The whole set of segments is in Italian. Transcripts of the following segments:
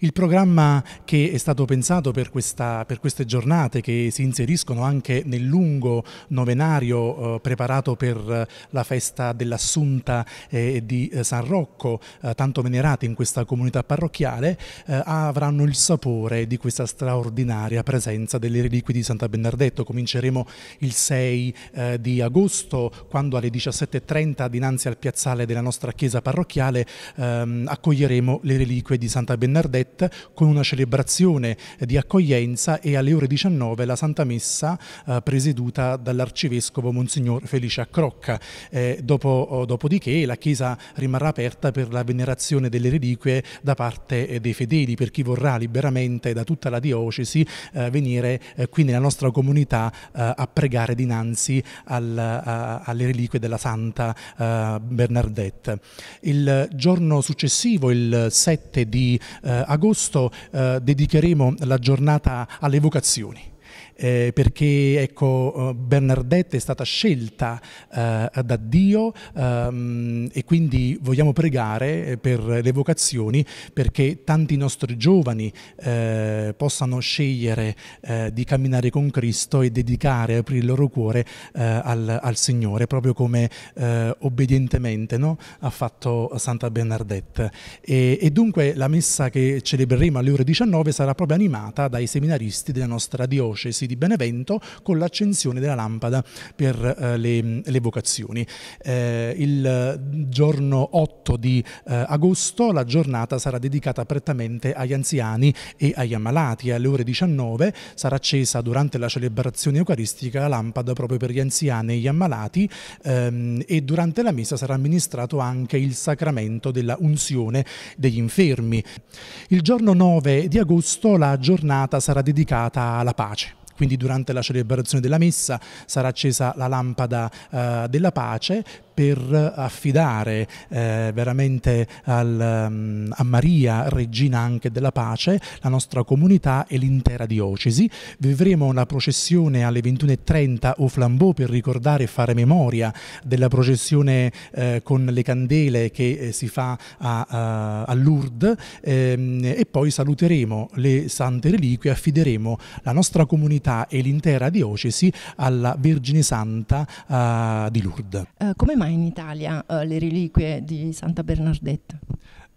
Il programma che è stato pensato per, questa, per queste giornate che si inseriscono anche nel lungo novenario eh, preparato per eh, la festa dell'Assunta eh, di eh, San Rocco, eh, tanto venerati in questa comunità parrocchiale, eh, avranno il sapore di questa straordinaria presenza delle reliquie di Santa Bernardetto. Cominceremo il 6 di agosto quando alle 17.30 dinanzi al piazzale della nostra chiesa parrocchiale ehm, accoglieremo le reliquie di Santa Bernardetto Nazareth con una celebrazione di accoglienza e alle ore 19 la Santa Messa eh, presieduta dall'Arcivescovo Monsignor Felice Accrocca. Eh, dopo, oh, dopodiché la Chiesa rimarrà aperta per la venerazione delle reliquie da parte eh, dei fedeli, per chi vorrà liberamente da tutta la diocesi eh, venire eh, qui nella nostra comunità a pregare dinanzi al, a, alle reliquie della Santa Bernardetta. Il giorno successivo, il 7 di agosto, agosto eh, dedicheremo la giornata alle vocazioni eh, perché ecco, eh, Bernardette è stata scelta eh, da Dio ehm, e quindi vogliamo pregare eh, per le vocazioni perché tanti nostri giovani eh, possano scegliere eh, di camminare con Cristo e dedicare, aprire il loro cuore al, al, Signore, proprio come obbedientemente no? ha fatto Santa Bernardette. E, e dunque la messa che celebreremo alle ore 19 sarà proprio animata dai seminaristi della nostra diocesi di Benevento con l'accensione della lampada per eh, le, le, vocazioni. Eh, il giorno 8 di eh, agosto la giornata sarà dedicata prettamente agli anziani e agli ammalati. Alle ore 19 sarà accesa durante la celebrazione eucaristica la lampada proprio per gli anziani e gli ammalati ehm, e durante la messa sarà amministrato anche il sacramento della unzione degli infermi. Il giorno 9 di agosto la giornata sarà dedicata alla pace quindi durante la celebrazione della messa sarà accesa la lampada eh, della pace per affidare eh, veramente al, mm, a Maria, regina anche della pace, la nostra comunità e l'intera diocesi. Vivremo una processione alle 21.30 o Flambeau per ricordare e fare memoria della processione eh, con le candele che eh, si fa a, a Lourdes ehm, e poi saluteremo le sante reliquie e affideremo la nostra comunità e l'intera diocesi alla Vergine Santa eh, di Lourdes. Eh, come mai in Italia eh, le reliquie di Santa Bernardetta?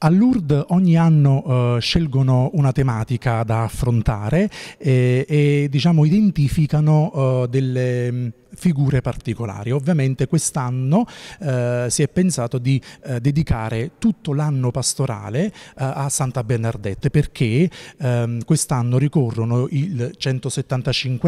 A Lourdes ogni anno eh, scelgono una tematica da affrontare e, eh, e diciamo, identificano eh, delle figure particolari. Ovviamente quest'anno eh, si è pensato di eh, dedicare tutto l'anno pastorale eh, a Santa Bernadette perché ehm, quest'anno ricorrono il 175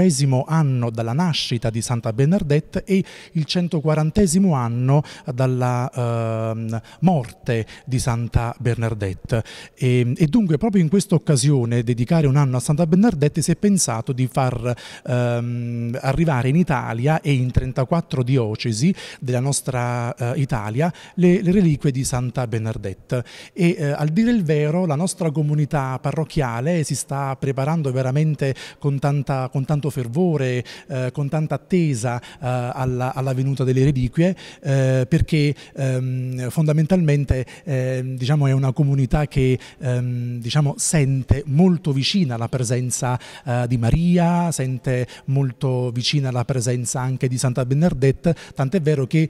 anno dalla nascita di Santa Bernadette e il 140 anno dalla ehm, morte di Santa Bernadette e, ehm, e, dunque proprio in questa occasione dedicare un anno a Santa Bernadette si è pensato di far ehm, arrivare in Italia Italia e in 34 diocesi della nostra eh, Italia le, le, reliquie di Santa Bernadette e eh, al dire il vero la nostra comunità parrocchiale si sta preparando veramente con, tanta, con tanto fervore, eh, con tanta attesa eh, alla, alla, venuta delle reliquie eh, perché ehm, fondamentalmente ehm, diciamo, è una comunità che ehm, diciamo, sente molto vicina la presenza eh, di Maria, sente molto vicina la presenza anche di Santa Benedetta, tant'è vero che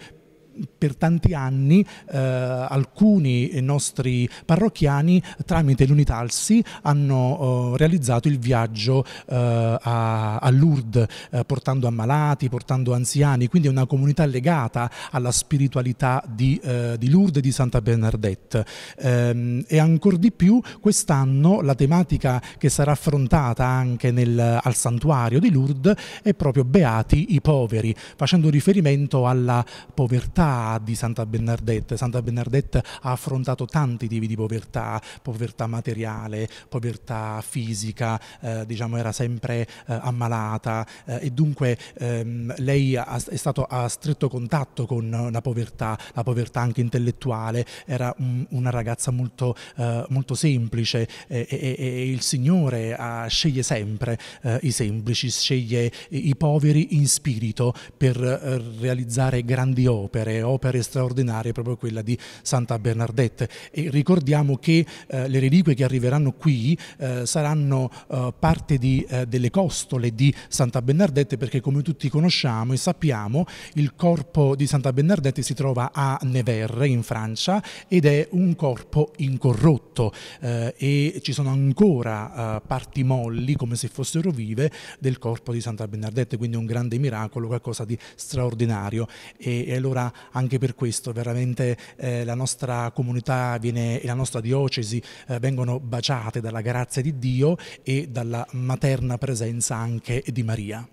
per tanti anni eh, alcuni nostri parrocchiani tramite l'Unitalsi hanno eh, realizzato il viaggio eh, a, a, Lourdes eh, portando ammalati, portando anziani, quindi è una comunità legata alla spiritualità di, eh, di Lourdes e di Santa Bernadette ehm, e ancora di più quest'anno la tematica che sarà affrontata anche nel, al santuario di Lourdes è proprio Beati i poveri, facendo riferimento alla povertà povertà di Santa Bernardetta. Santa Bernardetta ha affrontato tanti tipi di povertà, povertà materiale, povertà fisica, eh, diciamo era sempre eh, ammalata eh, e dunque ehm, lei ha, è stato a stretto contatto con la povertà, la povertà anche intellettuale, era un, una ragazza molto, eh, molto semplice e, il Signore ha, ah, sceglie sempre eh, i semplici, sceglie i poveri in spirito per eh, realizzare grandi opere opere, eh, opere straordinarie, proprio quella di Santa Bernadette. E ricordiamo che eh, le reliquie che arriveranno qui eh, saranno eh, parte di, eh, delle costole di Santa Bernadette perché come tutti conosciamo e sappiamo il corpo di Santa Bernadette si trova a Nevers in Francia ed è un corpo incorrotto eh, e ci sono ancora parti molli come se fossero vive del corpo di Santa Bernadette, quindi un grande miracolo, qualcosa di straordinario e, e allora anche per questo, veramente eh, la nostra comunità viene, e la nostra diocesi eh, vengono baciate dalla grazia di Dio e dalla materna presenza anche di Maria.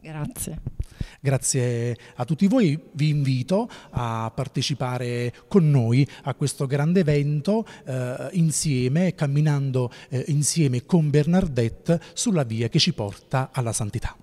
Grazie. Grazie a tutti voi, vi invito a partecipare con noi a questo grande evento eh, insieme, camminando eh, insieme con Bernardette sulla via che ci porta alla santità.